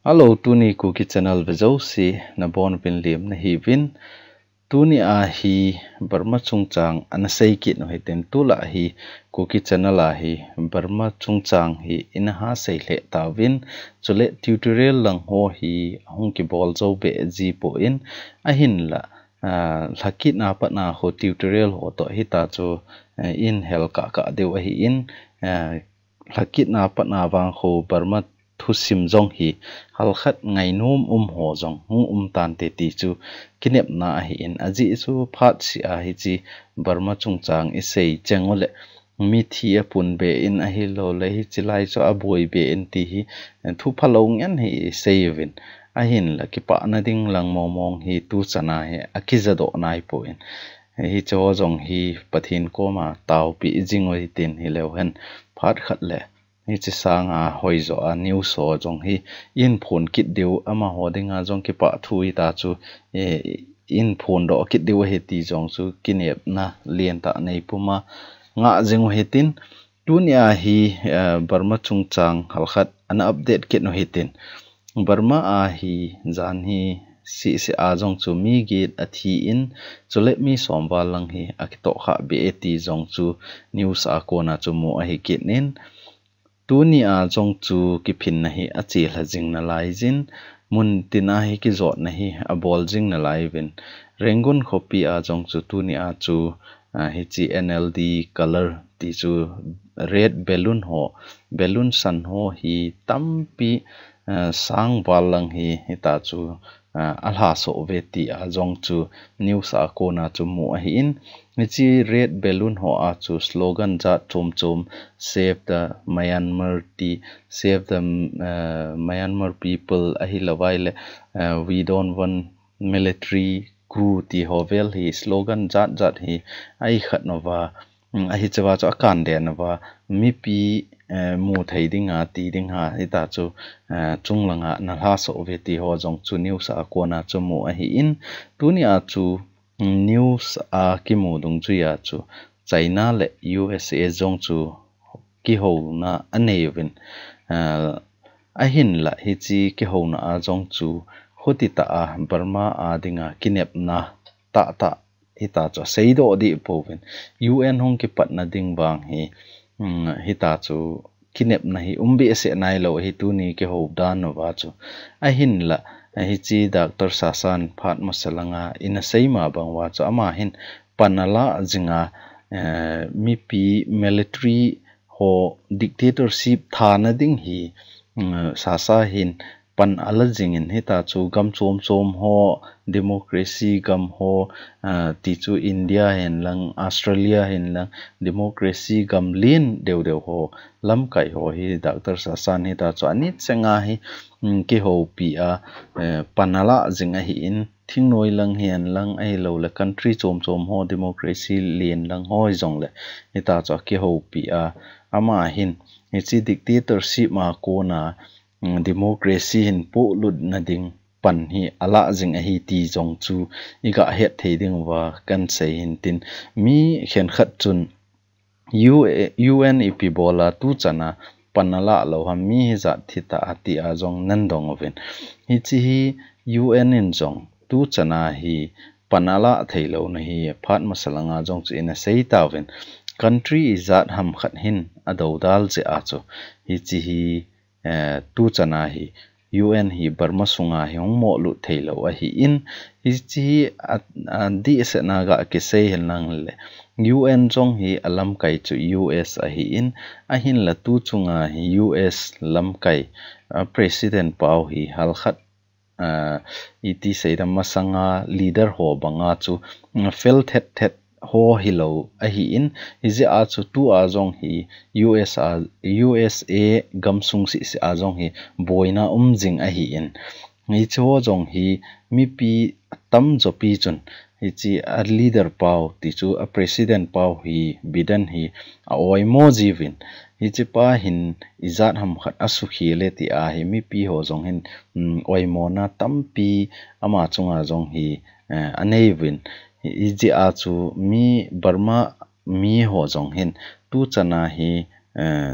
Alo tuni ku ki channel vezo si na bon pin lim na hi vin tuni a hi Burma chungchang an sei ki no hiten tula hi ku ki channel a hi Burma chungchang hi in ha sei le ta vin chule tutorial lang ho hi hong ki bol zo be ji po in a hin la lakit na pat na ho tutorial ho to hi ta chu in hel ka ka deu hi in lakit na pat na wang ho Burma thu sim zong hi hal khat ngai num um ho zong hu um tan te ti chu kinep na hi in aji chu phat si a hi chi burma chung chang i sei chengole mi thi a pun be in a hi lo le hi chilai cho a boi be in ti hi thu phalong yan hi sei vin a hin la ki pa na ding lang mo mong hi tu chana he a ki za do nai po in hi cho zong hi pathin ko ma tau pi jingoi tin hi leuhen phat khat le ni chi sanga hoi zo a new so jong hi in phun kit deu ama ho dinga jong ki pa thu i ta chu e in phun do kit deu he ti jong chu kinep na lien ta nei puma nga jing hetin tunia hi e, Burma chungchang halkhat an update kit no hitin Burma a hi zan hi si si a jong chu mi git a thi in chu let me som wa lang hi a ki to kha be ti jong chu news a ko na chu mu a hi kit nin tu ni a chong chu ki phin na hi a chi la jing na lai jin mun tina hi ki zot na hi a bol jing na lai vin rengun khopi a chong chu tu ni a chu hi chi nld color ti chu red balloon ho balloon san ho hi tampi sang walang hi hi ta chu alha so ve ti a jong chu news a ko na chu mu a hi in Michi red balloon ho a chu slogan cha chum chum save the Myanmar ti save the uh, Myanmar people a hi lawai le uh, we don't want military coup ti hovel hi slogan jat jat hi ai khat no wa a mm, hi chawa cha kan de na wa mi pi uh, mu thei ding a ti ding ha hi ta chu uh, chung langa na ha so ve ti ho jong chu news a ko na chu mu a hi in tu ni a chu news a ki mo dung chu ya chu china le usa zong chu ki ho na ane vin a hin la hi chi ki ho na a zong chu khoti ta a burma a dinga kinep na ta ta hi ta cho seido di po vin un hong ki pat ding bang hi mm, hi chu kinep na hi umbi se nai lo hi tu ni ki ho dan wa hichi doctor sasan phat masalanga in a seima bangwa cha ama hin panala jinga eh, mi pi military ho dictatorship thana ding hi mm, sasa hin pan ala jingin hi ta chu gam chom chom ho democracy gam ho ah, ti chu india hen lang australia hen lang democracy gam lin deu deu ho lam kai ho hi dr sasan hi ta chu ani chenga hi mm, ki ho pi a eh, panala jinga hi in thing noi lang hian lang ai lo la country chom chom ho democracy lin lang hoi jong le ni ta cho ki ho pi a ama hin ni chi dictatorship ma ko na democracy hin po lut na ding pan hi ala jing a hi ti jong chu iga het thei ding wa kan sei hin tin mi khen khat chun UN EP bola tu chana panala lo ha mi hi za thita ati a jong nan dong oven hi chi hi UN in jong tu chana hi panala thailo na hi phat masalanga jong chu ina sei ta ven country izat ham khat hin adodal che a hi chi hi tu chana hi UN hi Burma sunga hi ong mo lu thailo wa hi in hi chi di se na ga ke se hel nang le UN chong hi alam kai chu US a hi in a hin la tu chunga hi US lam kai president pau hi hal khat uh, iti se da masanga leader ho banga chu fel thet thet ho hi lo a hi in izi a chu tu a zong hi us a usa gam sung si si a zong hi boina um jing a hi in ngai chu zong hi mi pi tam zo pi chun hi chi a leader pau ti chu a president pau hi biden hi a oi mo jivin hi chi pa hin izat ham khat su khi le ti a hi mi pi ho zong hin mm, oi mo na tam pi ama chunga zong hi eh, anei vin इजि आछु मि barma मि ho jong hin tu chana hi eh,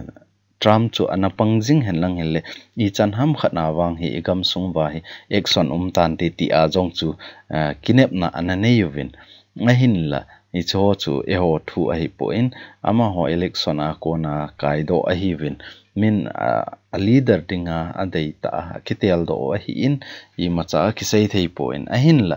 tram chu anapang jing hen lang hen le i chan ham khana wang hi igam sung wa hi ek son um tan ti ti a jong chu eh, kinep na anane yuvin nga hin la i cho chu e ho thu a hi poin ama ho election a ko na kaido a hi win min a leader dinga a dei ta kitel do in i macha kisei la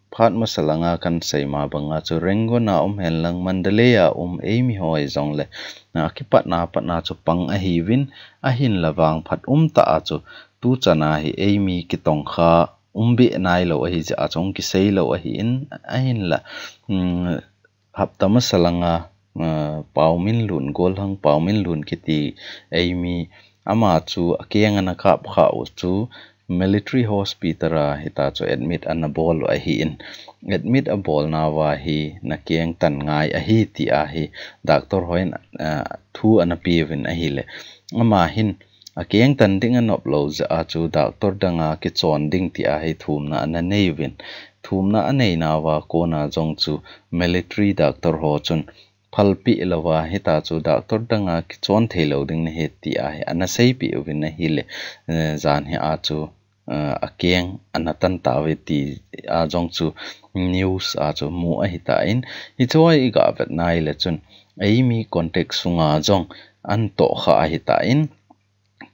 phát mà sờ langa kan say ma banga chu rengo na om hen lang mandaleya om à, emi hoi zong le na ki pat na pat na chu pang a hi win a hin lawang phat um ta a chu tu chana hi emi ki tong kha um bi nai lo a hi ja chong ki sei lo a hi in à, a hin la hap ta ma salanga paumin ờ, lun gol hang paumin lun kiti emi ama chu à, akeng na kap kha u chu military hospital a hita cho admit an a ball a hi in admit a bol na wa hi na keng tan ngai a hi ti a hi doctor hoin thu an a pi vin a hi le ama hin a keng tan ding an op lo za a chu doctor danga ki chon ding ti a hi thum na an a nei vin thum na anei na wa ko na jong chu military doctor ho chun phal pi lawa heta chu doctor danga ki chon thelo ding ne he ti a he ana sei pi uvin na hi le zan he a chu a keng anatan tawe ti a jong chu news a chu mu a hita in hi chawai i ga vet nai le chun ei mi context sunga jong an to kha a hita in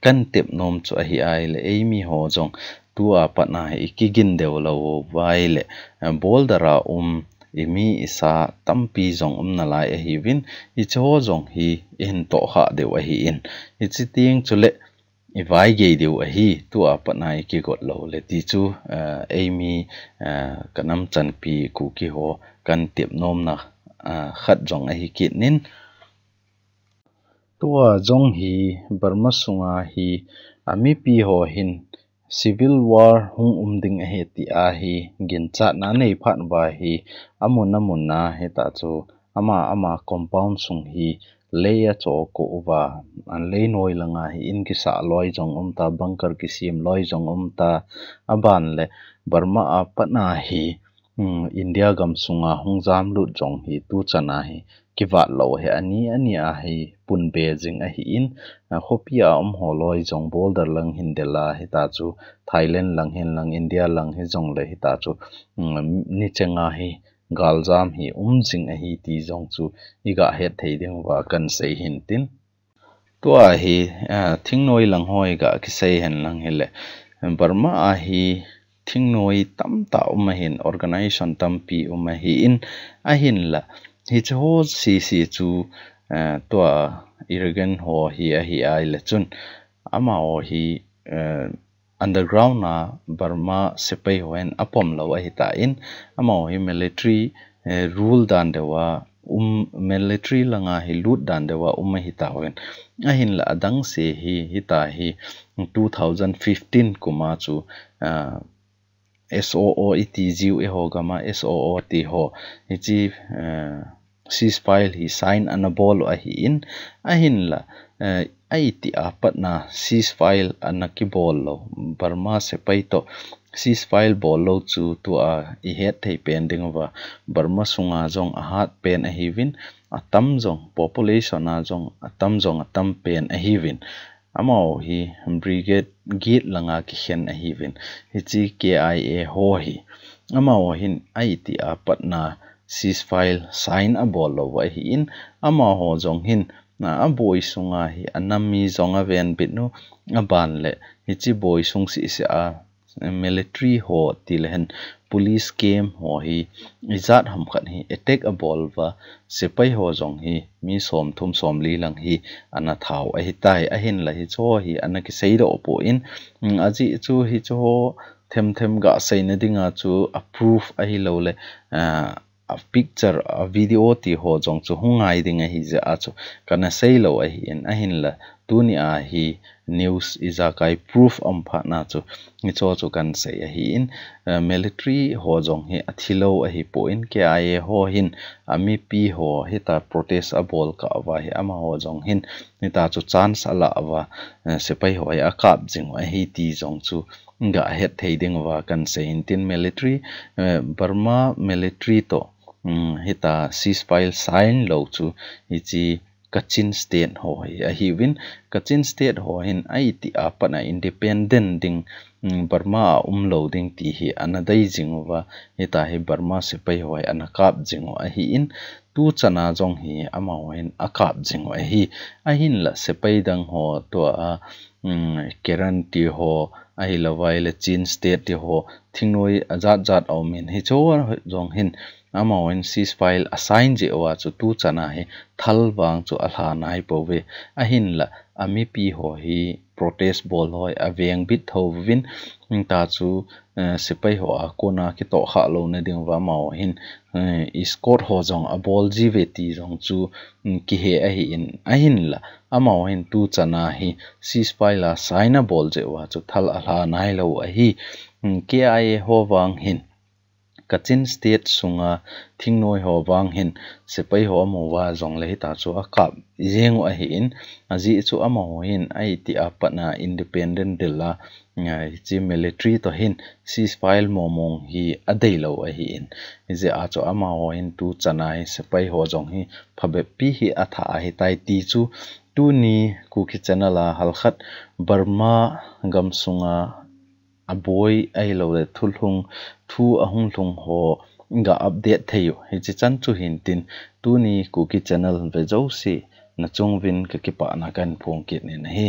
kan tip nom chu a hi ai le ei mi ho jong tu a pat na i ki gin de lo wo vai le bol dara um i mi isa tam pi jong um na lai a hi win i chaw jong hi en to kha de wa hi in i chi tiang chu le i vai điều ấy, a hi tu a pa nai ki got lo le ti chu a cái kanam chân pi ku ki ho kan tiep nom na khát giống a hi kit nin tua jong hi burma sunga hi ami pi ho hin civil war hung umding he ti a hi gin cha na nei phat ba hi amun amun na he ta chu ama ama compound sung hi leia cho ko wa an le noi langa hi in ki sa loi jong om ta bunker ki sim loi jong om ta aban le burma a pana hi india gam sunga hungjam lu jong hi tu chana hi ki wa lo he ani ani a hi pun be jing a hi in khopia om ho loi jong bol dar lang hin de la hi ta chu thailand lang hin lang india lang hi jong le hi ta chu ừ, ni chenga hi galjam hi umjing a hi ti zong chu iga het thei ding wa kan sei hin tin tua hi thing noi lang hoi ga ki sei hen lang hele burma a hi thing noi tam ta um hin organization tam pi um hi in a hin la hi chu si si chu tua irgen ho hi a hi ai le chun ama o hi underground na burma sepai hoen apom lo ahita in ama hi military rule dan dewa um military langa hi loot dan dewa um hita hoen ahin la adang se hi hita hi 2015 kuma chu SOO itiziu e ho gama SOO ti ho ichi file hi sign anabol ahi in ahin la ai ti apat na cease file anaki bol lo barma se pai to cease file bol lo chu to a i het thei pending wa barma sunga jong a hat pen a hivin atam jong population a jong atam jong atam pen a hivin amo hi brigade git langa ki hen a hivin hi chi kia ho hi amo hin ai ti apat na cease file sign a bol wa hi in amo ho jong hin na a boy sunga hi anami zonga ven bit nu a ban le hi chi boy sung si se a eh, military ho ti le police came ho hi izat ham khan hi attack e a bol wa sipai ho zong hi mi som thum som li lang hi ana thau a hi tai a hin la hi cho hi ana ki sei do po in hmm, aji chu hi cho them them ga sei na dinga chu approve a hi lo le eh, a picture a video ti ho jong chu hu ngai dinga hi ze a chu kan sei lo a hi an a hin la tu ni a hi news iza kai proof am pha na chu ngi chaw chu kan sei a hi in eh, military ho jong he a thilo a hi pow in kai a ho hin a mi pi ho he ta protest a ball ka va he a ma ho jong hin ni ta chu chance lah eh, va sepai ho a kaap jingwa hi ti jong chu ga het thei dingo va kan sei in tin military eh, Burma military to hita cease file sign lo chu ichi kachin state ho hi a hi win kachin state ho hin ai ti apana independent ding burma um lo ding ti hi anadai jing wa hita hi burma se pai hoi anakap jing wa hi in tu chana jong hi ama wen akap jing wa hi a hin la se pai dang ho to a karanti ho ahi lawai le chin state ti ho thing noi zat zat au min hi chaw jong hin amaw in cease file assign je wa chu tu chana he thal bang chu alha nai po ve a hin la ami pi ho hi protest bol hoi aveng bit tho vin ta chu e, sipai ho a kona ki to kha lo na ding wa maw hin e, iskor ho jong a bol ji ve ti jong chu mm, ki he a hi in a hin la amaw hin tu chana hi cease file assign sign a bol je wa chu thal alha nai lo a hi kia ai ho wang hin kachin state sunga à, thingnoi ho wang hin sepai ho mo wa zong le ta chu a kap jeng wa hin aji chu amo hin ai ti apana independent la, dela chi military to hin ceasefire mong hi adei lo a hi in je a cho ama ho in tu chana hi sepai ho jong hi phabe pi hi atha a hi tai ti chu tu ni ku khi channel hal halkhat burma gam sunga aboi ai lo le thul hung thu ahung lung ho nga update theyo he chi chan chu hin tin tu ni ku ki channel ve jo si na chung vin ka ki pa na kan phong kit ne na hi